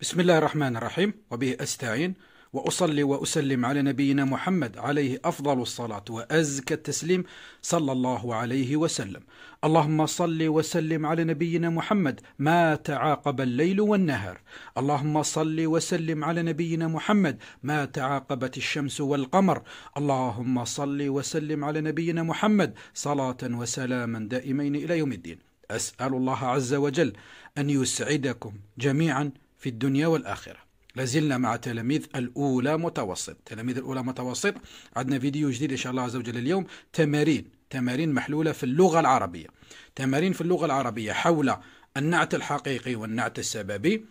بسم الله الرحمن الرحيم وبه أستعين وأصلي وأسلم على نبينا محمد عليه أفضل الصلاة وأزكى التسليم صلى الله عليه وسلم اللهم صل وسلم على نبينا محمد ما تعاقب الليل والنهار اللهم صل وسلم على نبينا محمد ما تعاقبت الشمس والقمر اللهم صل وسلم على نبينا محمد صلاة وسلاما دائمين إلى يوم الدين أسأل الله عز وجل أن يسعدكم جميعا في الدنيا والآخرة لازلنا مع تلاميذ الأولى متوسط تلاميذ الأولى متوسط عندنا فيديو جديد إن شاء الله عز وجل اليوم تمارين تمارين محلولة في اللغة العربية تمارين في اللغة العربية حول النعت الحقيقي والنعت السببي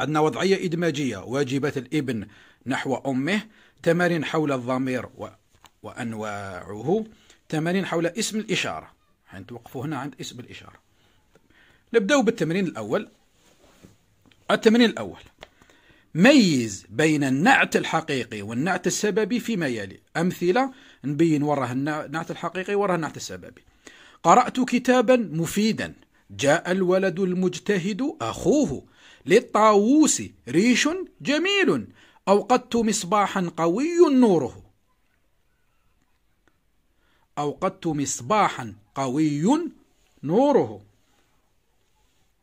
عندنا وضعية إدماجية واجبة الابن نحو أمه تمارين حول الضمير و... وأنواعه تمارين حول اسم الإشارة حين توقفوا هنا عند اسم الإشارة نبدأ بالتمرين الأول التمرين الأول ميز بين النعت الحقيقي والنعت السببي فيما يلي أمثلة نبين وراه النعت الحقيقي وراه النعت السببي قرأت كتابا مفيدا جاء الولد المجتهد أخوه للطاووس ريش جميل أوقدت مصباحا قوي نوره أوقدت مصباحا قوي نوره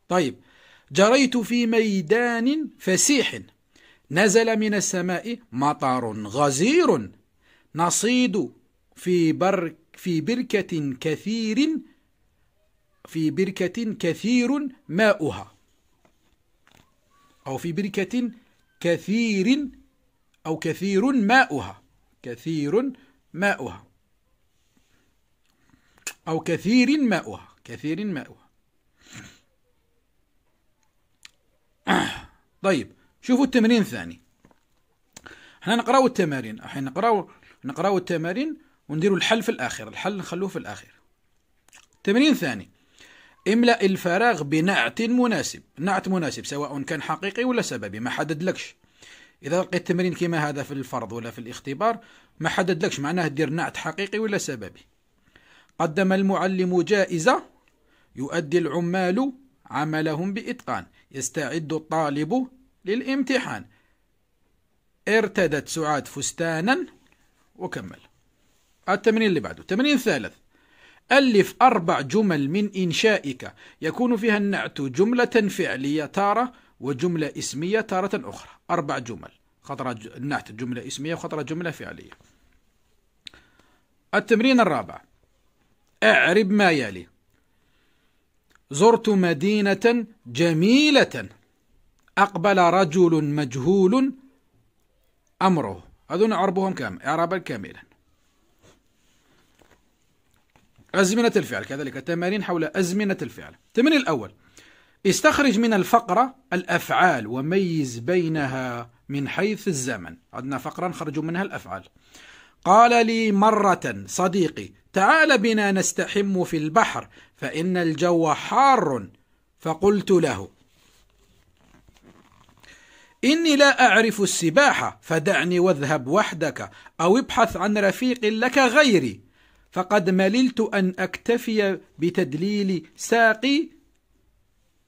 طيب جريت في ميدان فسيح نزل من السماء مطر غزير نصيد في برك في بركة كثير في بركة كثير ماؤها أو في بركة كثير أو كثير ماؤها كثير ماؤها أو كثير ماؤها كثير ماؤها طيب شوفوا التمرين الثاني احنا نقراو التمارين الحين نقراو نقراو التمارين ونديروا الحل في الاخر الحل نخلوه في الاخر تمرين ثاني املا الفراغ بنعت مناسب نعت مناسب سواء كان حقيقي ولا سببي ما حددلكش اذا لقيت تمرين كيما هذا في الفرض ولا في الاختبار ما حددلكش معناه دير نعت حقيقي ولا سببي قدم المعلم جائزه يؤدي العمال عملهم بإتقان يستعد الطالب للامتحان ارتدت سعاد فستانا وكمل التمرين اللي بعده التمرين الثالث ألف أربع جمل من إنشائك يكون فيها النعت جملة فعلية تارة وجملة اسمية تارة أخرى أربع جمل خطرة النعت جملة اسمية وخطرة جملة فعلية التمرين الرابع أعرب ما يلي زرت مدينة جميلة أقبل رجل مجهول أمره هذون عربهم كام إعرابا كاملا أزمنة الفعل كذلك تمارين حول أزمنة الفعل تمرين الأول استخرج من الفقرة الأفعال وميز بينها من حيث الزمن عندنا فقرة نخرج منها الأفعال قال لي مرة صديقي تعال بنا نستحم في البحر فإن الجو حار فقلت له إني لا أعرف السباحة فدعني واذهب وحدك أو ابحث عن رفيق لك غيري فقد مللت أن أكتفي بتدليل ساقي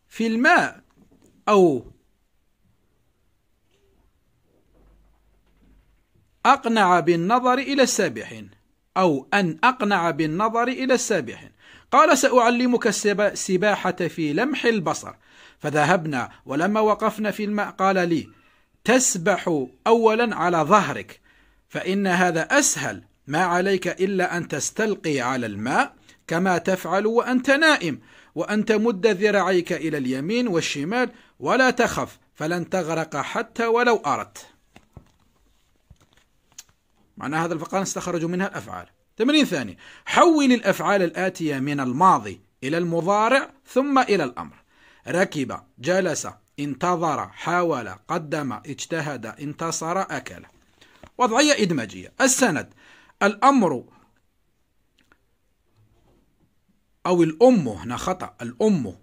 في الماء أو أقنع بالنظر إلى السابحين أو أن أقنع بالنظر إلى السابحين قال سأعلمك السباحة في لمح البصر فذهبنا ولما وقفنا في الماء قال لي تسبح أولا على ظهرك فإن هذا أسهل ما عليك إلا أن تستلقي على الماء كما تفعل وأنت نائم وأن تمد ذراعيك إلى اليمين والشمال ولا تخف فلن تغرق حتى ولو أردت معناها هذا الفقران استخرجوا منها الأفعال تمرين ثاني حول الأفعال الآتية من الماضي إلى المضارع ثم إلى الأمر ركب جلس انتظر حاول قدم اجتهد انتصر أكل وضعية إدماجية السند الأمر أو الأم هنا خطأ الأم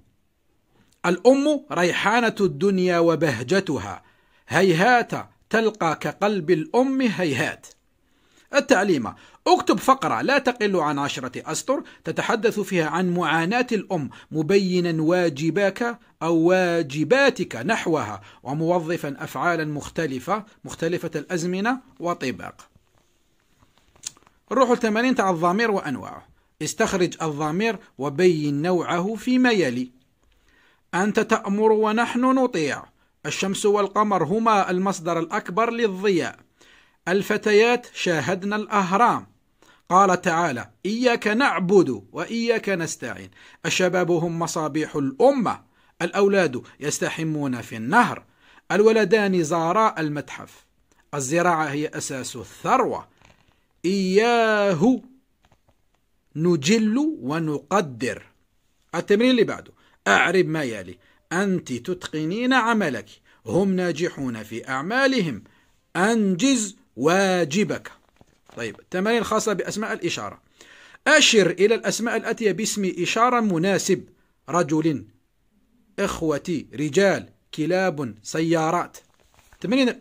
الأم ريحانة الدنيا وبهجتها هيهات تلقى كقلب الأم هيهات التعليمة اكتب فقرة لا تقل عن عشرة أسطر تتحدث فيها عن معاناة الأم مبينا واجباك أو واجباتك نحوها وموظفا أفعالا مختلفة مختلفة الأزمنة وطباق نروح لتمارين تاع الضمير وأنواعه استخرج الضمير وبين نوعه فيما يلي أنت تأمر ونحن نطيع الشمس والقمر هما المصدر الأكبر للضياء الفتيات شاهدن الأهرام قال تعالى إياك نعبد وإياك نستعين الشباب هم مصابيح الأمة الأولاد يستحمون في النهر الولدان زارا المتحف الزراعة هي أساس الثروة إياه نجل ونقدر التمرين اللي بعده أعرب ما يلي أنت تتقنين عملك هم ناجحون في أعمالهم أنجز واجبك طيب التمارين الخاصة بأسماء الإشارة أشر إلى الأسماء الآتية باسم إشارة مناسب رجل إخوتي رجال كلاب سيارات تمرين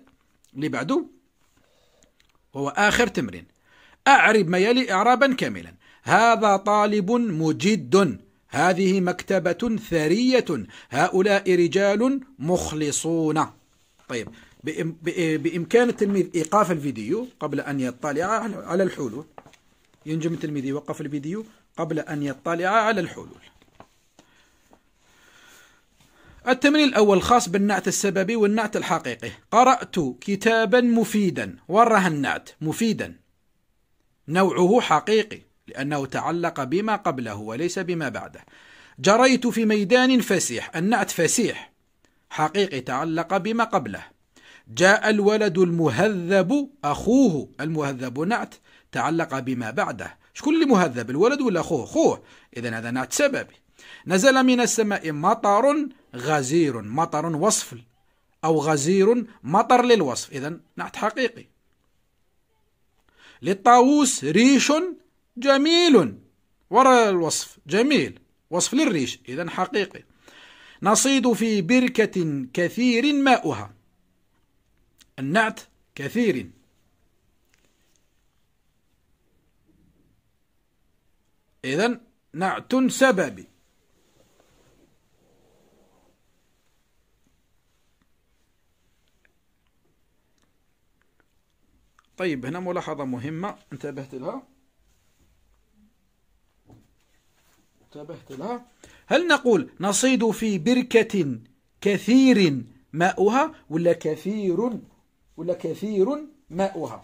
اللي بعده وهو آخر تمرين أعرب ما يلي إعرابا كاملا هذا طالب مجد هذه مكتبة ثرية هؤلاء رجال مخلصون طيب بإمكان التلميذ إيقاف الفيديو قبل أن يطلع على الحلول ينجم التلميذ يوقف الفيديو قبل أن يطلع على الحلول التمرين الأول خاص بالنعت السببي والنعت الحقيقي قرأت كتابا مفيدا وره النعت مفيدا نوعه حقيقي لأنه تعلق بما قبله وليس بما بعده جريت في ميدان فسيح النعت فسيح حقيقي تعلق بما قبله جاء الولد المهذب أخوه المهذب نعت تعلق بما بعده شكون اللي مهذب الولد ولا أخوه خوه إذا هذا نعت سببي نزل من السماء مطر غزير مطر وصف أو غزير مطر للوصف إذا نعت حقيقي للطاووس ريش جميل وراء الوصف جميل وصف للريش إذا حقيقي نصيد في بركة كثير ماؤها النعت كثير إذا نعت سببي طيب هنا ملاحظة مهمة انتبهت لها انتبهت لها هل نقول نصيد في بركة كثير ماؤها ولا كثير ولا كثير ماؤها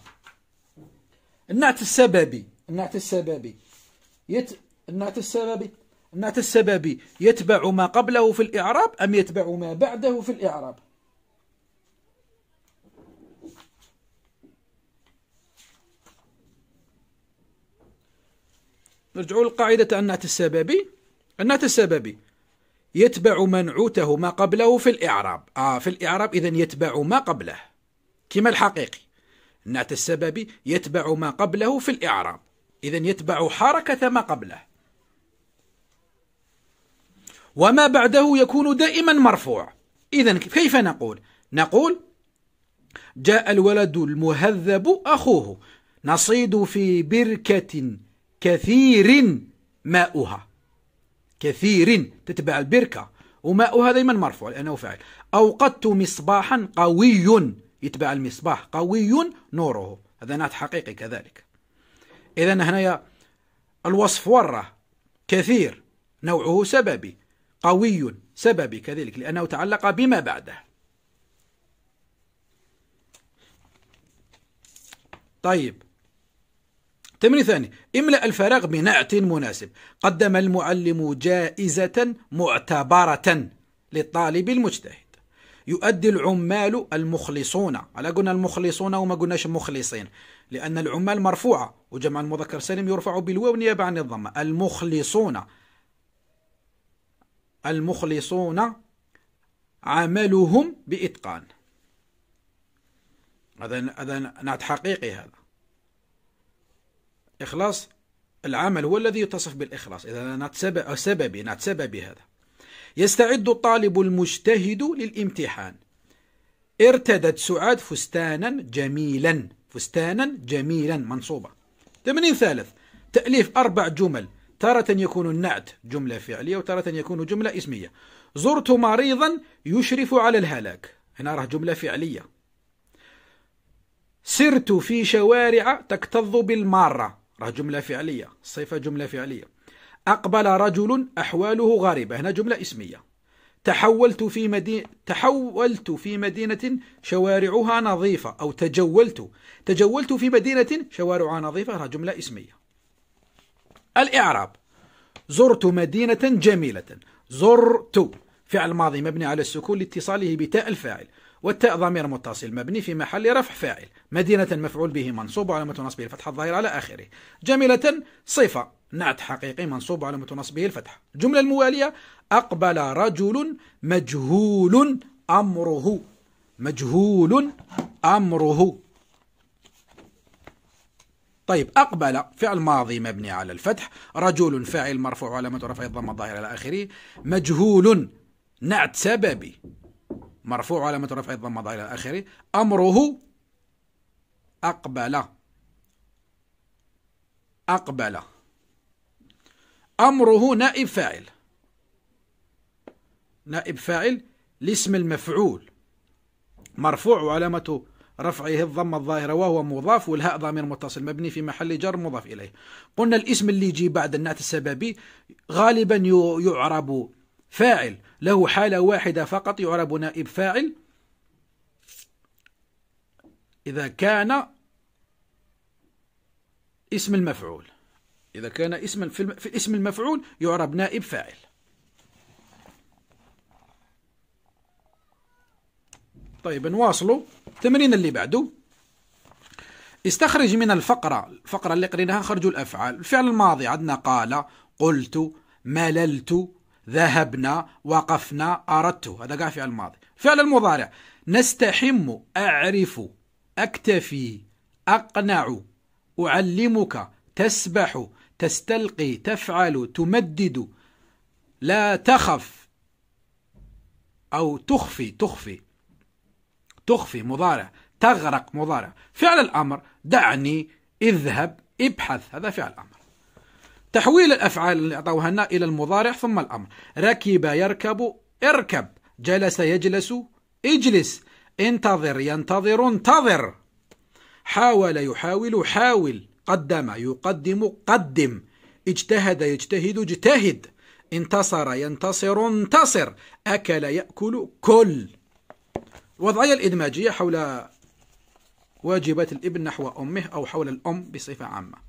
النعت السببي النعت السببي يت... النعت السببي النعت السببي يتبع ما قبله في الإعراب أم يتبع ما بعده في الإعراب نرجعوا للقاعدة النعت السببي النعت السببي يتبع منعوته ما قبله في الإعراب آه في الإعراب إذن يتبع ما قبله كما الحقيقي النعت السببي يتبع ما قبله في الإعراب إذا يتبع حركة ما قبله وما بعده يكون دائما مرفوع إذا كيف نقول نقول جاء الولد المهذب أخوه نصيد في بركة كثير ماؤها كثير تتبع البركة وماؤها دائما مرفوع لأنه فاعل أوقدت مصباحا قوي يتبع المصباح قوي نوره هذا نعت حقيقي كذلك إذا هنايا الوصف وره كثير نوعه سببي قوي سببي كذلك لأنه تعلق بما بعده طيب تمرين ثاني املأ الفراغ بنعت مناسب قدم المعلم جائزة معتبرة للطالب المجتهد يؤدي العمال المخلصون على قلنا المخلصون وما قلناش مخلصين لأن العمال مرفوعة وجمع المذكر سالم يرفع بالواو نيابة عن الضمة المخلصون المخلصون عملهم بإتقان هذا هذا نعت حقيقي هذا إخلاص العمل هو الذي يتصف بالإخلاص إذا نعت سببي نعت سببي هذا يستعد الطالب المجتهد للامتحان ارتدت سعاد فستانا جميلا فستانا جميلا منصوبة 80 ثالث تأليف أربع جمل تارة يكون النعت جملة فعلية وتارة يكون جملة اسمية زرت مريضا يشرف على الهلاك هنا راه جملة فعلية سرت في شوارع تكتظ بالمارة راه جملة فعلية صفة جملة فعلية أقبل رجل أحواله غريبة هنا جملة اسمية تحولت في مدينة تحولت في مدينة شوارعها نظيفة أو تجولت تجولت في مدينة شوارعها نظيفة هنا جملة اسمية الإعراب زرت مدينة جميلة زرت فعل ماضي مبني على السكون لاتصاله بتاء الفاعل والتاء ضمير متصل مبني في محل رفع فاعل مدينة مفعول به منصوب وعلامة نصبه الفتحة الظاهرة على آخره جميلة صفة نعت حقيقي منصوب على متنصبه الفتحة الجملة الموالية أقبل رجل مجهول أمره مجهول أمره طيب أقبل فعل ماضي مبني على الفتح رجل فاعل مرفوع على رفع الضمة الظاهرة إلى آخره مجهول نعت سببي مرفوع على رفع الضمة الظاهرة إلى آخره أمره أقبل أقبل أمره نائب فاعل نائب فاعل لاسم المفعول مرفوع وعلامة رفعه الضمة الظاهرة وهو مضاف والهاء ضمير متصل مبني في محل جر مضاف إليه قلنا الاسم اللي يجي بعد النعت السببي غالبا يعرب فاعل له حالة واحدة فقط يعرب نائب فاعل إذا كان اسم المفعول إذا كان اسما في اسم المفعول يعرب نائب فاعل طيب نواصلوا التمرين اللي بعده استخرج من الفقرة الفقرة اللي قريناها خرج الأفعال الفعل الماضي عندنا قال قلت مللت ذهبنا وقفنا أردت هذا كاع فعل الماضي فعل المضارع نستحم أعرف أكتفي أقنع أعلمك تسبح تستلقي تفعل تمدد لا تخف أو تخفي تخفي تخفي مضارع تغرق مضارع فعل الأمر دعني اذهب ابحث هذا فعل الامر تحويل الأفعال اللي أعطوها لنا إلى المضارع ثم الأمر ركب يركب اركب جلس يجلس اجلس انتظر ينتظر انتظر حاول يحاول حاول قدم يقدم قدم اجتهد يجتهد اجتهد انتصر ينتصر انتصر أكل يأكل كل وضعية الإدماجية حول واجبات الابن نحو أمه أو حول الأم بصفة عامة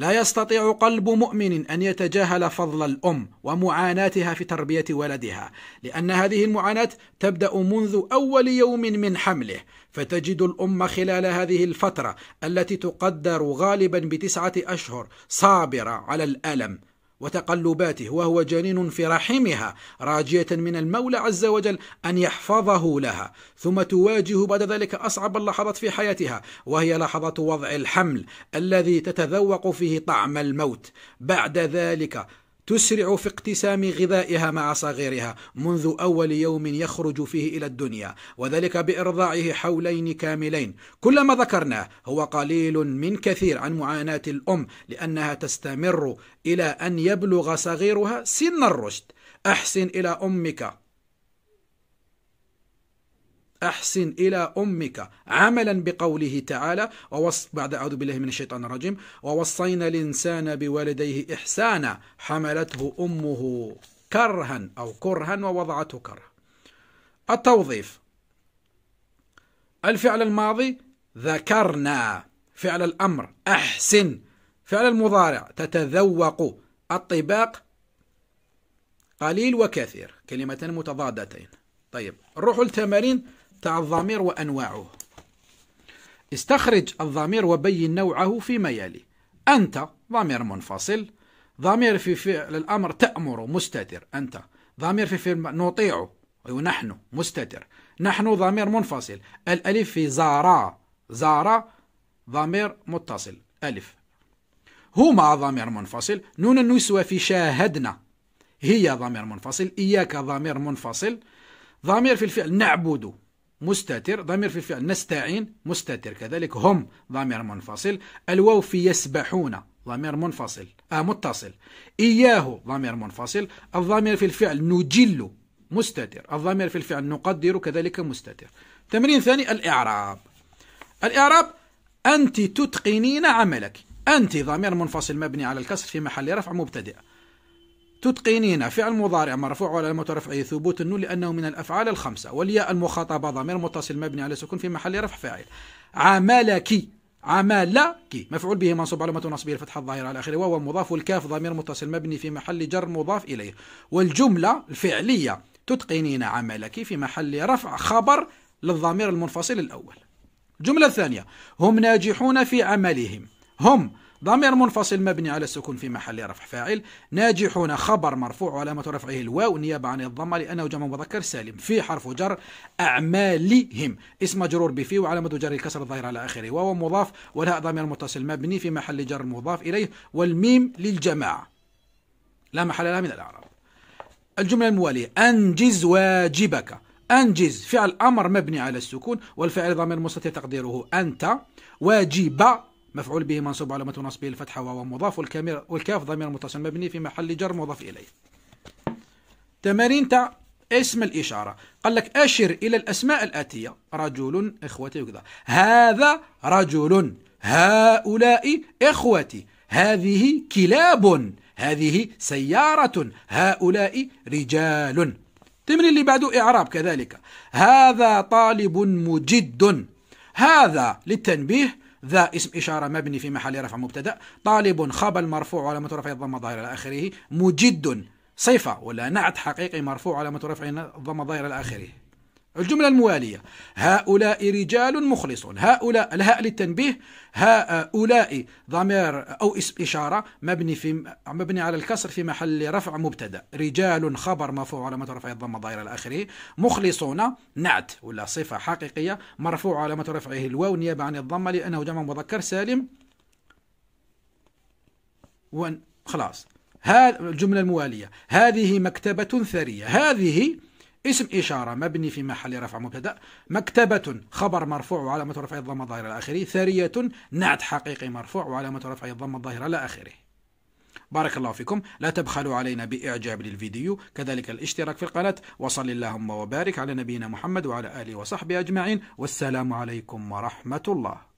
لا يستطيع قلب مؤمن ان يتجاهل فضل الام ومعاناتها في تربيه ولدها لان هذه المعاناه تبدا منذ اول يوم من حمله فتجد الام خلال هذه الفتره التي تقدر غالبا بتسعه اشهر صابره على الالم وتقلباته وهو جنين في رحمها راجية من المولى عز وجل أن يحفظه لها ثم تواجه بعد ذلك أصعب اللحظات في حياتها وهي لحظة وضع الحمل الذي تتذوق فيه طعم الموت بعد ذلك تسرع في اقتسام غذائها مع صغيرها منذ أول يوم يخرج فيه إلى الدنيا وذلك بإرضاعه حولين كاملين كل ما ذكرناه هو قليل من كثير عن معاناة الأم لأنها تستمر إلى أن يبلغ صغيرها سن الرشد أحسن إلى أمك أحسن إلى أمك عملا بقوله تعالى ووص بعد أعوذ بالله من الشيطان الرجيم ووصينا الإنسان بوالديه إحسانا حملته أمه كرها أو كرها ووضعته كرها التوظيف الفعل الماضي ذكرنا فعل الأمر أحسن فعل المضارع تتذوق الطباق قليل وكثير كلمتان متضادتين طيب نروح للتمارين تاع الضمير وأنواعه استخرج الضمير وبين نوعه فيما يلي أنت ضمير منفصل ضمير في فعل الأمر تأمر مستتر أنت ضمير في فعل نطيع ونحن أيوة، مستتر نحن ضمير منفصل الألف في زارا زارا ضمير متصل ألف هما ضمير منفصل نون النسوة في شاهدنا هي ضمير منفصل إياك ضمير منفصل ضمير في الفعل نعبد مستتر ضمير في الفعل نستعين مستتر كذلك هم ضمير منفصل الواو في يسبحون ضمير منفصل آه متصل إياه ضمير منفصل الضمير في الفعل نجل مستتر الضمير في الفعل نقدر كذلك مستتر تمرين ثاني الإعراب الإعراب أنت تتقنين عملك أنت ضمير منفصل مبني على الكسر في محل رفع مبتدئ تتقنين فعل مضارع مرفوع على مترفعه ثبوت النون لأنه من الأفعال الخمسة والياء المخاطبة ضمير متصل مبني على سكون في محل رفع فاعل عملك عملك مفعول به منصوب علامة نصبه الفتحة الظاهرة على آخره وهو مضاف والكاف ضمير متصل مبني في محل جر مضاف إليه والجملة الفعلية تتقنين عملك في محل رفع خبر للضمير المنفصل الأول الجملة الثانية هم ناجحون في عملهم هم ضمير منفصل مبني على السكون في محل رفع فاعل ناجحون خبر مرفوع وعلامة رفعه الواو نيابة عن الضمة لأنه جمع مذكر سالم في حرف جر أعمالهم اسم مجرور بفي وعلامة جر الكسر الظاهر على آخره واو مضاف والهاء ضمير متصل مبني في محل جر مضاف إليه والميم للجماعة لا محل لها من الأعراب الجملة الموالية أنجز واجبك أنجز فعل أمر مبني على السكون والفعل ضمير مستتر تقديره أنت واجب مفعول به منصوب علامة نصبه الفتحة وهو مضاف والكاف ضمير متصل مبني في محل جر مضاف إليه تمارين تاع اسم الإشارة قال لك أشر إلى الأسماء الآتية رجل إخوتي وكذا هذا رجل هؤلاء إخوتي هذه كلاب هذه سيارة هؤلاء رجال تمرين اللي بعده إعراب كذلك هذا طالب مجد هذا للتنبيه ذا اسم إشارة مبني في محل رفع مبتدأ طالب خبر مرفوع على رفع الضمة ظاهرة إلى آخره مجد صفة ولا نعت حقيقي مرفوع على رفع الضمة ظاهرة إلى آخره الجملة الموالية هؤلاء رجال مخلصون هؤلاء الهاء للتنبيه هؤلاء ضمير أو اسم إشارة مبني في مبني على الكسر في محل رفع مبتدا رجال خبر مرفوع علامة رفع الضمة الظاهرة إلى آخره مخلصون نعت ولا صفة حقيقية مرفوع علامة رفعه الواو نيابة عن الضمة لأنه جمع مذكر سالم وخلاص خلاص ها الجملة الموالية هذه مكتبة ثرية هذه اسم إشارة مبني في محل رفع مبتدأ مكتبة خبر مرفوع وعلامة رفع الضمة الظاهرة إلى آخره ثرية نعت حقيقي مرفوع وعلامة رفع الضمة الظاهرة إلى آخره بارك الله فيكم لا تبخلوا علينا بإعجاب للفيديو كذلك الاشتراك في القناة وصل اللهم وبارك على نبينا محمد وعلى آله وصحبه أجمعين والسلام عليكم ورحمة الله